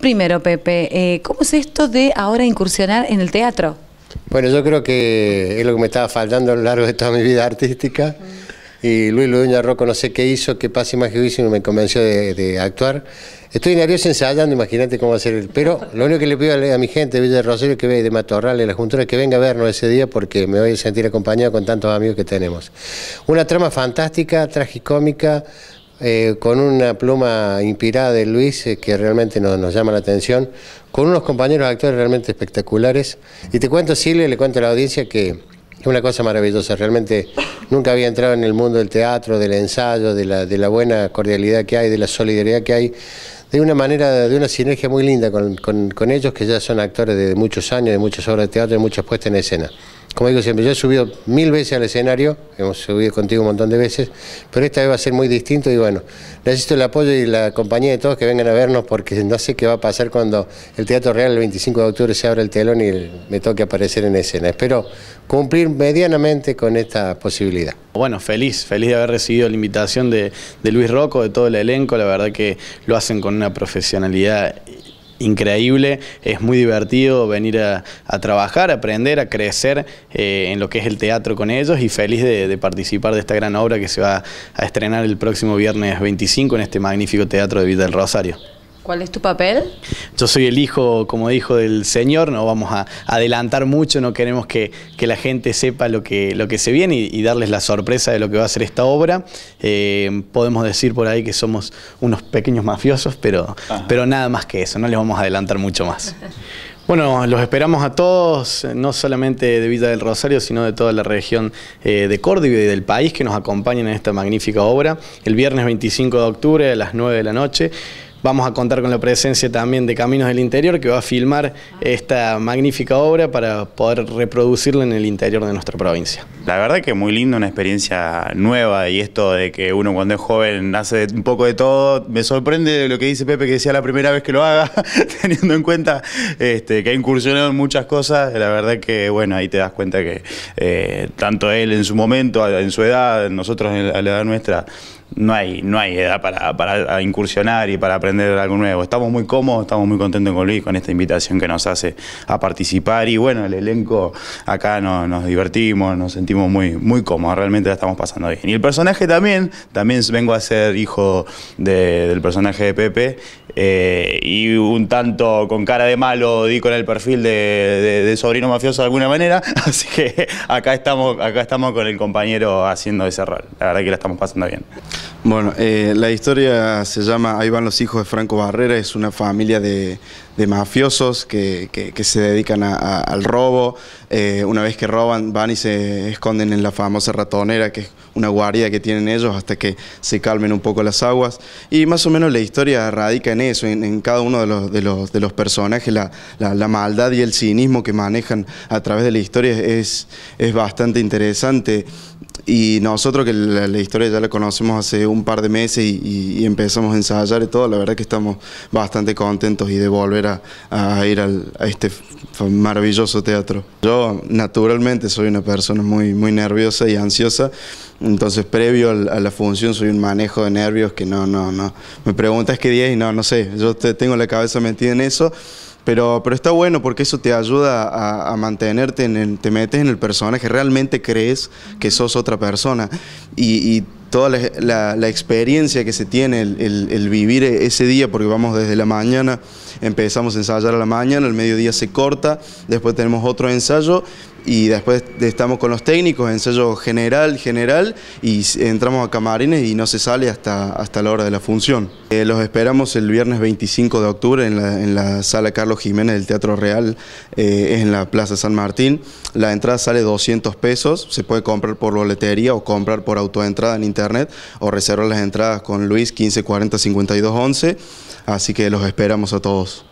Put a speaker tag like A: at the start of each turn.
A: Primero, Pepe, eh, ¿cómo es esto de ahora incursionar en el teatro?
B: Bueno, yo creo que es lo que me estaba faltando a lo largo de toda mi vida artística. Y Luis Ludoña Rocco no sé qué hizo, qué pase más que me convenció de, actuar. Estoy nervioso ensayando, imagínate cómo va a ser. El, pero lo único que le pido a, mi gente de Villa de Rosario que ve de Matorral de la Juntura, que venga a vernos ese día porque me voy a sentir acompañado con tantos amigos que tenemos. Una trama fantástica, tragicómica, eh, con una pluma inspirada de Luis eh, que realmente nos, llama la atención, con unos compañeros actores realmente espectaculares. Y te cuento, Silvia, le cuento a la audiencia que es una cosa maravillosa, realmente nunca había entrado en el mundo del teatro, del ensayo, de la, buena cordialidad que hay, de la solidaridad que hay, de una manera, de una sinergia muy linda con, con ellos que ya son actores de muchos años, de muchas obras de teatro, de muchas puestas en escena como digo siempre, yo he subido mil veces al escenario, hemos subido contigo un montón de veces, pero esta vez va a ser muy distinto y bueno, necesito el apoyo y la compañía de todos que vengan a vernos porque no sé qué va a pasar cuando el Teatro Real el 25 de octubre se abra el telón y me toque aparecer en escena. Espero cumplir medianamente con esta posibilidad.
C: Bueno, feliz, feliz de haber recibido la invitación de, Luis Rocco, de todo el elenco, la verdad que lo hacen con una profesionalidad increíble, es muy divertido venir a, trabajar, aprender, a crecer eh, en lo que es el teatro con ellos y feliz de, de, participar de esta gran obra que se va a estrenar el próximo viernes 25 en este magnífico Teatro de Vida del Rosario.
A: ¿Cuál es tu papel?
C: Yo soy el hijo, como dijo, del Señor, no vamos a adelantar mucho, no queremos que, la gente sepa lo que, lo que se viene y, darles la sorpresa de lo que va a ser esta obra. Eh, podemos decir por ahí que somos unos pequeños mafiosos, pero, pero nada más que eso, no les vamos a adelantar mucho más. Bueno, los esperamos a todos, no solamente de Villa del Rosario, sino de toda la región eh, de Córdoba y del país que nos acompañen en esta magnífica obra. El viernes 25 de octubre a las 9 de la noche. Vamos a contar con la presencia también de Caminos del Interior, que va a filmar esta magnífica obra para poder reproducirla en el interior de nuestra provincia.
A: La verdad que muy linda una experiencia nueva y esto de que uno cuando es joven hace un poco de todo. Me sorprende lo que dice Pepe, que decía la primera vez que lo haga, teniendo en cuenta este, que ha incursionado en muchas cosas. La verdad que, bueno, ahí te das cuenta que eh, tanto él en su momento, en su edad, nosotros a la edad nuestra, no hay, no hay edad para incursionar y para aprender algo nuevo. Estamos muy cómodos, estamos muy contentos con Luis, con esta invitación que nos hace a participar. Y bueno, el elenco acá nos divertimos, nos sentimos muy, muy cómodos, realmente la estamos pasando bien. Y el personaje también, también vengo a ser hijo del personaje de Pepe. Eh, y un tanto con cara de malo di con el perfil de, sobrino mafioso de alguna manera, así que acá estamos, acá estamos con el compañero haciendo ese rol. La verdad que la estamos pasando bien.
D: Bueno, eh, la historia se llama Ahí van los hijos de Franco Barrera, es una familia de, de mafiosos que, que, se dedican al robo. Eh, una vez que roban, van y se esconden en la famosa ratonera, que es una guarida que tienen ellos hasta que se calmen un poco las aguas. Y más o menos la historia radica en eso, en, cada uno de los, de los, de los personajes, la, la, maldad y el cinismo que manejan a través de la historia es, es bastante interesante. Y nosotros que la, la historia ya la conocemos hace un par de meses y, empezamos a ensayar y todo, la verdad que estamos bastante contentos y de volver a, ir a este maravilloso teatro. Yo naturalmente soy una persona muy, muy nerviosa y ansiosa, entonces previo a la función soy un manejo de nervios que no, no, no. Me preguntas qué día y no, no sé, yo tengo la cabeza metida en eso. Pero, pero, está bueno porque eso te ayuda a, mantenerte, en te metes en el personaje, realmente crees que sos otra persona y, y toda la, experiencia que se tiene, el, el, vivir ese día, porque vamos desde la mañana, empezamos a ensayar a la mañana, el mediodía se corta, después tenemos otro ensayo y después estamos con los técnicos, ensayo general, general, y entramos a camarines y no se sale hasta, hasta la hora de la función. Eh, los esperamos el viernes 25 de octubre en la, sala Carlos Jiménez del Teatro Real, eh, en la Plaza San Martín. La entrada sale 200 pesos, se puede comprar por boletería o comprar por autoentrada en internet o reservar las entradas con Luis 1540 5211, así que los esperamos a todos.